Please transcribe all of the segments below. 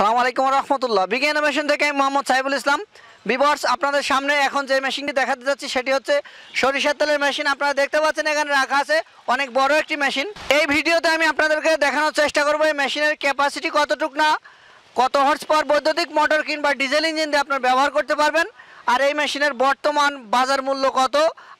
আসসালামু আলাইকুম রহমতুল্লাহ big machine থেকে আমি মোহাম্মদ সাইবুল ইসলাম বিবর্স আপনাদের সামনে এখন যে মেশিনটি দেখাতে যাচ্ছি সেটি হচ্ছে সরিষার তেলের মেশিন আপনারা দেখতে পাচ্ছেন এখানে রাখা আছে অনেক বড় একটি মেশিন এই ভিডিওতে আমি আপনাদেরকে দেখানোর চেষ্টা করবো এই মেশিনের ক্যাপাসিটি কতটুক না কত হর্স পাওয়ার বৈদ্যুতিক মোটর কিংবা ডিজেল ইঞ্জিন দিয়ে আপনার ব্যবহার করতে পারবেন আর এই মেশিনের বর্তমান বাজার মূল্য কত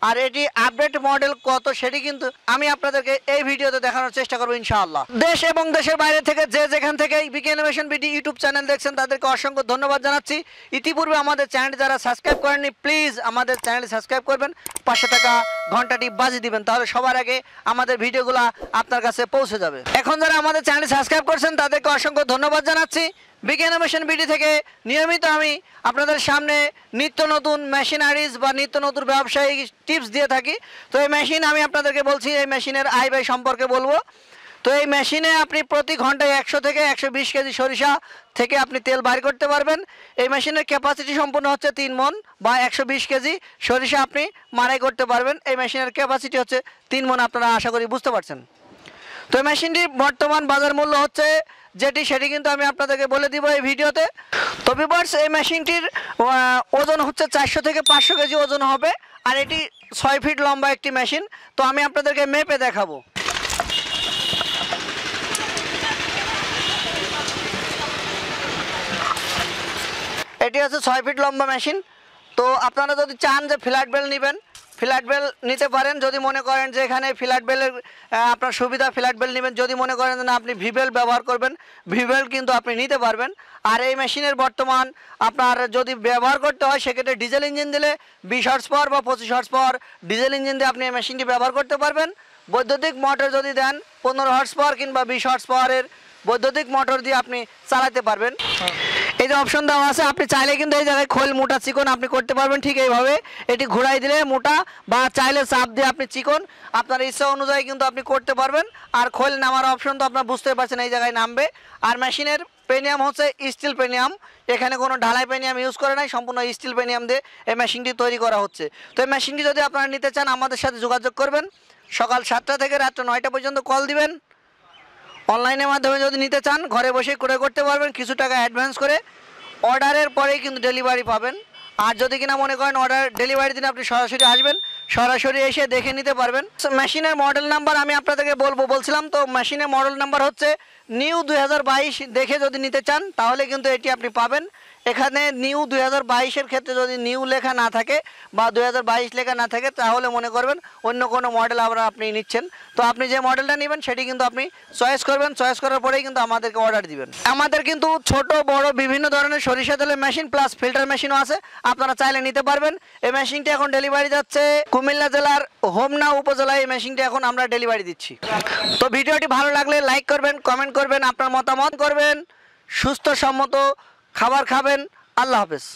আর এটি আপডেট মডেল কত সেটি কিন্তু আমি আপনাদেরকে এই ভিডিওতে দেখানোর চেষ্টা করবো ইনশাআল্লাহ দেশ এবং দেশের বাইরে থেকে যে যেখান থেকে BK innovation BD YouTube channel দেখছেন তাদেরকে অসংখ্য ধন্যবাদ জানাচ্ছি ইতিপূর্বে আমাদের চ্যানেল যারা সাবস্ক্রাইব করেননি প্লিজ আমাদের চ্যানেল সাবস্ক্রাইব করবেন পাঁচশো টাকা ঘন্টাটি বাজি দিবেন তাহলে সবার আগে আমাদের ভিডিওগুলো আপনার কাছে পৌঁছে যাবে এখন যারা আমাদের চ্যানেল সাবস্ক্রাইব করছেন তাদেরকে অসংখ্য ধন্যবাদ জানাচ্ছি বিজ্ঞান মেশিন বিডি থেকে নিয়মিত আমি আপনাদের সামনে নিত্য নতুন মেশিনারিজ বা নিত্য নতুন ব্যবসায়িক টিপস দিয়ে থাকি তো এই মেশিন আমি আপনাদেরকে বলছি এই মেশিনের আয় ব্যয় সম্পর্কে বলবো তো এই মেশিনে আপনি প্রতি ঘন্টায় একশো থেকে একশো বিশ কেজি সরিষা থেকে আপনি তেল বাইর করতে পারবেন এই মেশিনের ক্যাপাসিটি সম্পূর্ণ হচ্ছে তিন মন বা একশো বিশ কেজি সরিষা আপনি মারাই করতে পারবেন এই মেশিনের ক্যাপাসিটি হচ্ছে তিন মন আপনারা আশা করি বুঝতে পারছেন তো এই মেশিনটির বর্তমান বাজার মূল্য হচ্ছে যেটি সেটি কিন্তু আমি আপনাদেরকে বলে দিব এই ভিডিওতে তো বিভার্স এই মেশিনটির ওজন হচ্ছে চারশো থেকে পাঁচশো কেজি ওজন হবে আর এটি ছয় ফিট লম্বা একটি মেশিন তো আমি আপনাদেরকে মেপে দেখাবো এটি হচ্ছে ছয় ফিট লম্বা মেশিন তো আপনারা যদি চান যে ফ্ল্যাট বেল নেবেন ফ্ল্যাট বেল নিতে পারেন যদি মনে করেন যে এখানে ফ্ল্যাট বেলের আপনার সুবিধা ফ্ল্যাট বেল নেবেন যদি মনে করেন না আপনি ভিবেল ব্যবহার করবেন ভিবেল কিন্তু আপনি নিতে পারবেন আর এই মেশিনের বর্তমান আপনার যদি ব্যবহার করতে হয় সেক্ষেত্রে ডিজেল ইঞ্জিন দিলে বিশ হর্স পর বা পঁচিশ হর্স পর ডিজেল ইঞ্জিন দিয়ে আপনি এই মেশিনটি ব্যবহার করতে পারবেন বৈদ্যুতিক মোটর যদি দেন পনেরো হর্স পর কিংবা বিশ হর্স পরের বৈদ্যুতিক মোটর দিয়ে আপনি চালাতে পারবেন হ্যাঁ। এই যে অপশন দেওয়া আছে আপনি চাইলে কিন্তু এই জায়গায় খোল মোটা চিকন আপনি করতে পারবেন ঠিক এইভাবে এটি ঘোরাই দিলে মোটা বা চাইলে চাপ দিয়ে আপনি চিকন আপনার ইচ্ছা অনুযায়ী কিন্তু আপনি করতে পারবেন আর খোল নামার অপশন তো আপনার বুঝতে পারছেন এই জায়গায় নামবে আর মেশিনের পেনিয়াম হচ্ছে স্টিল পেনিয়াম এখানে কোনো ঢালাই পেনিয়াম ইউজ করে নাই সম্পূর্ণ স্টিল পেনিয়াম দিয়ে এই মেশিনটি তৈরি করা হচ্ছে তো এই মেশিনটি যদি আপনারা নিতে চান আমাদের সাথে যোগাযোগ করবেন সকাল সাতটা থেকে রাত্র নয়টা পর্যন্ত কল দিবেন অনলাইনের মাধ্যমে যদি নিতে চান ঘরে বসে ক্রয় করতে পারবেন কিছু টাকা অ্যাডভান্স করে অর্ডারের পরেই কিন্তু ডেলিভারি পাবেন আর যদি কিনা মনে করেন অর্ডার ডেলিভারি দিন আপনি সরাসরি আসবেন সরাসরি এসে দেখে নিতে পারবেন মেশিনের মডেল নাম্বার আমি আপনাদেরকে বলবো বলছিলাম তো মেশিনের মডেল নাম্বার হচ্ছে নিউ দুই দেখে যদি নিতে চান তাহলে কিন্তু এটি আপনি পাবেন এখানে নিউ দুই হাজার বাইশের ক্ষেত্রে যদি নিউ লেখা না থাকে বা দুই হাজার বাইশ লেখা না থাকে তাহলে মনে করবেন অন্য কোনো মডেল আবার আপনি নিচ্ছেন তো আপনি যে মডেলটা নেবেন সেটি কিন্তু আপনি চয়েস করবেন চয়েস করার পরেই কিন্তু আমাদেরকে অর্ডার দিবেন আমাদের কিন্তু ছোট বড় বিভিন্ন ধরনের সরিষা তেলের মেশিন প্লাস ফিল্টার মেশিনও আছে আপনারা চাইলে নিতে পারবেন এই মেশিনটি এখন ডেলিভারি যাচ্ছে কুমিল্লা জেলার হোমনা উপজেলায় এই মেশিনটি এখন আমরা ডেলিভারি দিচ্ছি তো ভিডিওটি ভালো লাগলে লাইক করবেন কমেন্ট করবেন আপনার মতামত করবেন সুস্থ সম্মত খাবার খাবেন আল্লাহ হাফেজ